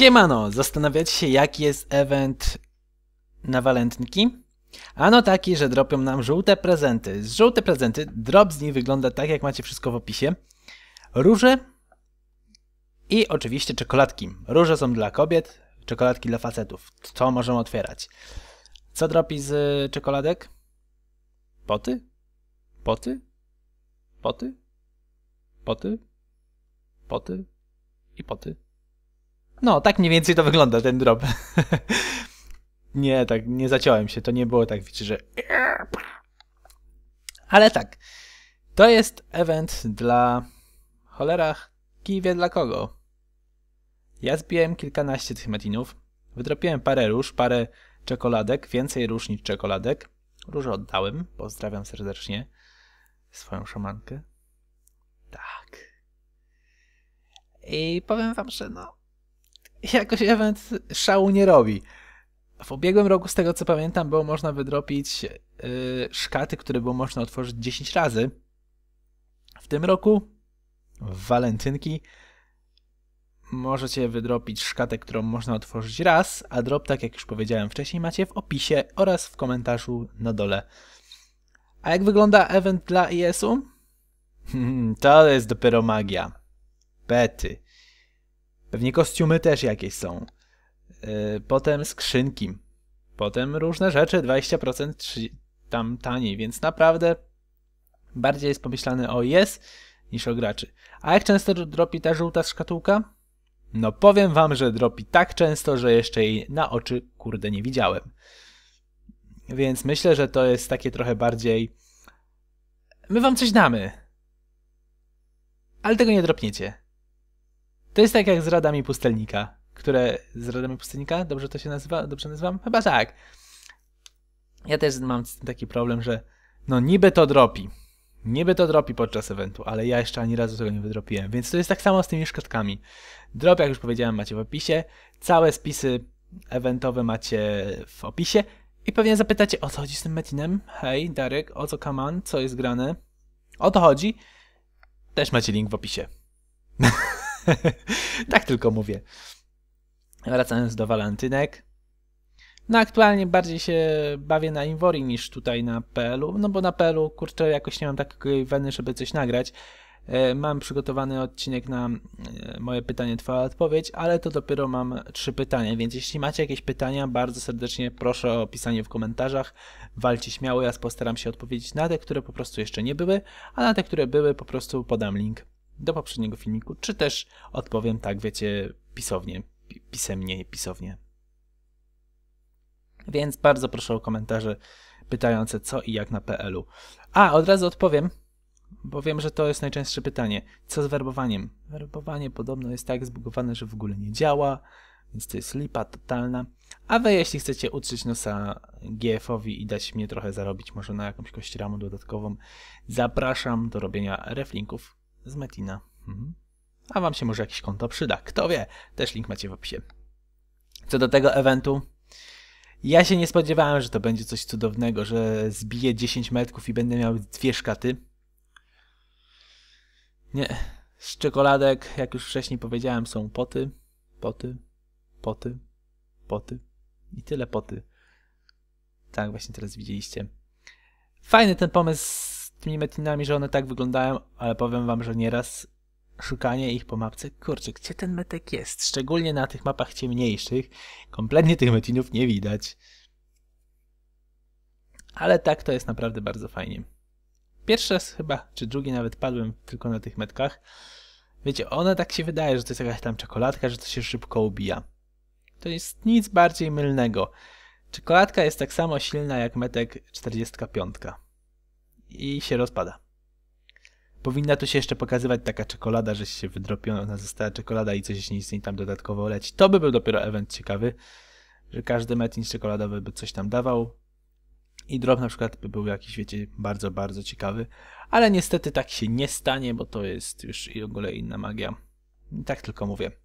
Siemano, zastanawiacie się jaki jest event na walentynki? Ano taki, że dropią nam żółte prezenty. Żółte prezenty, drop z nich wygląda tak jak macie wszystko w opisie. Róże i oczywiście czekoladki. Róże są dla kobiet, czekoladki dla facetów. Co możemy otwierać? Co dropi z czekoladek? Poty? Poty? Poty? Poty? Poty? I poty? No, tak mniej więcej to wygląda, ten drop. nie, tak, nie zaciąłem się, to nie było tak, wiecie, że... Ale tak, to jest event dla... Cholera, kij wie dla kogo. Ja zbiłem kilkanaście tych metinów, wydropiłem parę róż, parę czekoladek, więcej róż niż czekoladek. Róże oddałem, pozdrawiam serdecznie swoją szamankę. Tak. I powiem wam, że no, jakoś event szału nie robi. W ubiegłym roku, z tego co pamiętam, było można wydropić yy, szkaty, które było można otworzyć 10 razy. W tym roku, w walentynki, możecie wydropić szkatę, którą można otworzyć raz, a drop, tak jak już powiedziałem wcześniej, macie w opisie oraz w komentarzu na dole. A jak wygląda event dla IS-u? Hmm, to jest dopiero magia. Pety. Pewnie kostiumy też jakieś są. Y, potem skrzynki. Potem różne rzeczy, 20% tam taniej, więc naprawdę bardziej jest pomyślane o jest niż o graczy. A jak często dropi ta żółta szkatułka? No powiem wam, że dropi tak często, że jeszcze jej na oczy kurde nie widziałem. Więc myślę, że to jest takie trochę bardziej... My wam coś damy. Ale tego nie dropniecie. To jest tak jak z radami pustelnika, które z radami pustelnika, dobrze to się nazywa, dobrze nazywam? Chyba tak. Ja też mam taki problem, że no niby to dropi. Niby to dropi podczas eventu, ale ja jeszcze ani razu tego nie wydropiłem, więc to jest tak samo z tymi szkodkami. Drop, jak już powiedziałem, macie w opisie. Całe spisy eventowe macie w opisie. I pewnie zapytacie, o co chodzi z tym Metinem? Hej, Darek, o co Kaman? Co jest grane? O to chodzi. Też macie link w opisie. tak tylko mówię. Wracając do walentynek. No aktualnie bardziej się bawię na Invori niż tutaj na PL-u, no bo na PL-u, kurczę, jakoś nie mam takiej weny, żeby coś nagrać. E, mam przygotowany odcinek na e, moje pytanie, twoja odpowiedź, ale to dopiero mam trzy pytania, więc jeśli macie jakieś pytania, bardzo serdecznie proszę o pisanie w komentarzach, walcie śmiało, ja postaram się odpowiedzieć na te, które po prostu jeszcze nie były, a na te, które były po prostu podam link do poprzedniego filmiku, czy też odpowiem tak, wiecie, pisownie, pisemnie, pisownie. Więc bardzo proszę o komentarze pytające co i jak na PL-u. A, od razu odpowiem, bo wiem, że to jest najczęstsze pytanie. Co z werbowaniem? Werbowanie podobno jest tak zbugowane, że w ogóle nie działa, więc to jest lipa totalna. A wy, jeśli chcecie utrzeć nosa GF-owi i dać mnie trochę zarobić, może na jakąś kość ramu dodatkową, zapraszam do robienia reflinków z Metina. Mhm. A wam się może jakieś konto przyda. Kto wie, też link macie w opisie. Co do tego eventu, ja się nie spodziewałem, że to będzie coś cudownego, że zbiję 10 metrów i będę miał dwie szkaty. Nie. Z czekoladek, jak już wcześniej powiedziałem, są poty, poty, poty, poty i tyle poty. Tak, właśnie teraz widzieliście. Fajny ten pomysł tymi metinami, że one tak wyglądają, ale powiem wam, że nieraz szukanie ich po mapce, kurczę, gdzie ten metek jest? Szczególnie na tych mapach ciemniejszych, kompletnie tych metinów nie widać. Ale tak to jest naprawdę bardzo fajnie. Pierwszy raz chyba, czy drugi nawet padłem tylko na tych metkach. Wiecie, one tak się wydaje, że to jest jakaś tam czekoladka, że to się szybko ubija. To jest nic bardziej mylnego. Czekoladka jest tak samo silna jak metek 45 i się rozpada. Powinna tu się jeszcze pokazywać taka czekolada, że się wydropiona została czekolada i coś się nic tam dodatkowo leci. To by był dopiero event ciekawy, że każdy metin czekoladowy by coś tam dawał. I drop na przykład by był jakiś, wiecie, bardzo, bardzo ciekawy. Ale niestety tak się nie stanie, bo to jest już i w ogóle inna magia. I tak tylko mówię.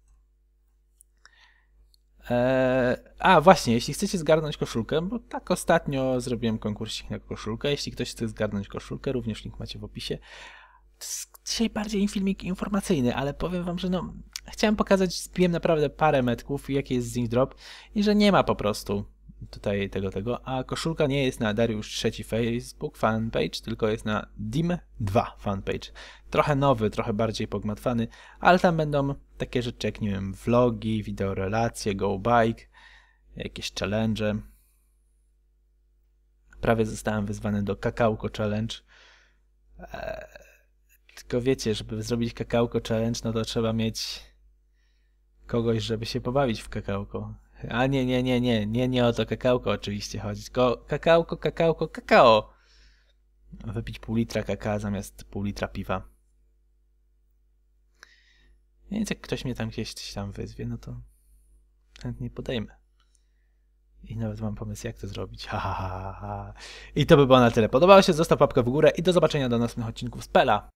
E, a właśnie, jeśli chcecie zgarnąć koszulkę, bo tak ostatnio zrobiłem konkursik na koszulkę. Jeśli ktoś chce zgarnąć koszulkę, również link macie w opisie. Dzisiaj bardziej filmik informacyjny, ale powiem wam, że no, chciałem pokazać, zbiłem naprawdę parę metków, jaki jest z nich drop i że nie ma po prostu tutaj tego, tego, a koszulka nie jest na Dariusz III Facebook fanpage, tylko jest na Dim2 fanpage. Trochę nowy, trochę bardziej pogmatwany, ale tam będą takie rzeczy jak, nie wiem, vlogi, wideorelacje, go bike, jakieś challenge. Prawie zostałem wyzwany do kakałko challenge. Eee, tylko wiecie, żeby zrobić kakałko challenge, no to trzeba mieć kogoś, żeby się pobawić w kakałko a nie, nie, nie, nie, nie, nie o to kakałko oczywiście chodzi, tylko kakałko, kakałko, kakao. Wypić pół litra kakao zamiast pół litra piwa. Więc jak ktoś mnie tam gdzieś tam wyzwie, no to chętnie podejmę. I nawet mam pomysł, jak to zrobić. Ha, ha, ha, ha. I to by było na tyle. Podobało się? Zostaw papkę w górę i do zobaczenia do następnych odcinków z Pela.